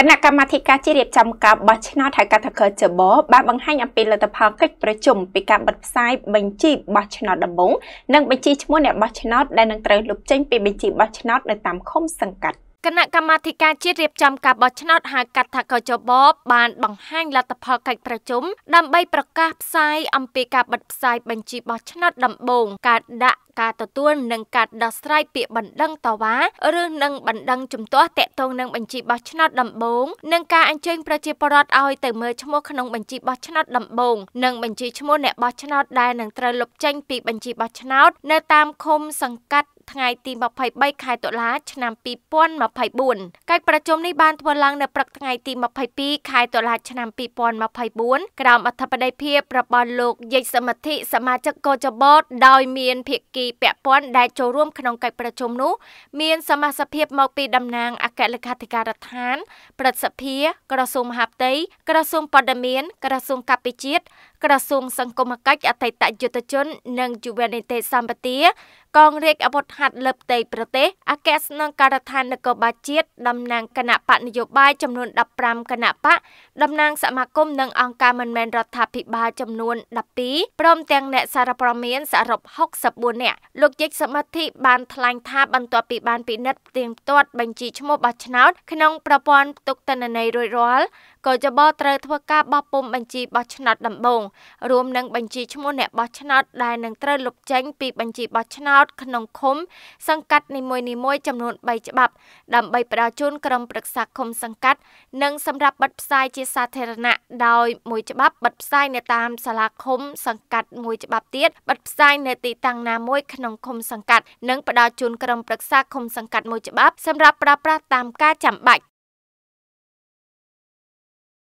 គណៈកម្មាធិការជាតិរៀបចំការបោះឆ្នោតហៅកាត់ថកចបបានបង្ហាញអំពីលទ្ធផលកិច្ចប្រជុំពីការបិទផ្សាយបញ្ជីបោះឆ្នោតដំបូងនិងបញ្ជីឈ្មោះអ្នកបោះឆ្នោតដែលនឹងត្រូវលុបចេញពីបញ្ជីបោះឆ្នោតនៅតាមឃុំសង្កាត់គណៈកម្មាធិការជាតិរៀបចំការបោះឆ្នោតហៅកាត់ថាកជបបានបង្ហាញលទ្ធផលកិច្ចប្រជុំដើម្បីប្រកាសផ្សាយអំពីការបិទផ្សាយបញ្ជីបោះឆ្នោតដំបូងការដាក់ការទទួលនិងការដោះស្រាយពាក្យបណ្ដឹងតវ៉ាឬនិងបណ្ដឹងជំទាស់តាក់ទងនឹងបញ្ជីបោះឆ្នោតដំបូងនិងការអញ្ជើញប្រជាពលរដ្ឋឲ្យទៅមើលឈ្មោះក្នុងបញ្ជីបោះឆ្នោតដំបូងនិងបញ្ជីឈ្មោះអ្នកបោះឆ្នោតដែលនឹងត្រូវលុបចេញពីបញ្ជីបោះឆ្នោតនៅតាមឃុំសង្កាត់ថ្ងៃទី23ខែតុលាឆ្នាំ2024កិច្ចប្រជុំនេះបានធ្វើឡើងនៅព្រឹកថ្ងៃទី22ខែតុលាឆ្នាំ2024ក្រោមអធិបតីភាពរបស់លោកយេសមិទ្ធិសមាជិកកោចបតដោយមានភាគីពាក់ព័ន្ធដែលចូលរួមក្នុងកិច្ចប្រជុំនោះមានសមាជិកមកពីតំណាងអគ្គលេខាធិការដ្ឋានព្រឹទ្ធសភាក្រសួងមហាផ្ទៃក្រសួងបដិមានក្រសួងកັບពិជាតិក្រសួងសង្គមកិច្ចអតីតយុទ្ធជននិងយុវនីតិសម្បទា កងរាជអាវុធហត្ថលើផ្ទៃប្រទេសអគ្គស្នងការដ្ឋាននគរបាលជាតិតំណាងគណៈបកនយោបាយចំនួន15គណៈបកតំណាងសមាគមនិងអង្គការមិនមែនរដ្ឋាភិបាលចំនួន12ព្រមទាំងអ្នកសារព័ត៌មានសរុប64នាក់លោកយិចសមត្ថិបានថ្លែងថាបន្ទាប់ពីបានពិនិត្យផ្ទៀងផ្ទាត់បញ្ជីឈ្មោះបោះឆ្នោតក្នុងប្រព័ន្ធផ្ទុកតនន័យរួចរាល់ក៏ចបត្រូវធ្វើការបោះពុំបញ្ជីបោះឆ្នោតដំបូងនោះរួមនឹងបញ្ជីឈ្មោះអ្នកបោះឆ្នោតដែលនឹងត្រូវលុបចេញ ពីបញ្ជីបោះឆ្នោតក្នុងឃុំ សង្កាត់នីមួយៗចំនួន3ច្បាប់ដើម្បីផ្ដល់ជូនក្រុមប្រឹក្សាឃុំសង្កាត់និងសម្រាប់បិទផ្សាយជាសាធារណៈដោយមួយច្បាប់បិទផ្សាយនៅតាមសាលាឃុំសង្កាត់មួយច្បាប់ទៀតបិទផ្សាយនៅទីតាំងណាមួយក្នុងឃុំសង្កាត់និងផ្ដល់ជូនក្រុមប្រឹក្សាឃុំសង្កាត់មួយច្បាប់សម្រាប់ប្រើប្រាស់តាមការចាំបាច់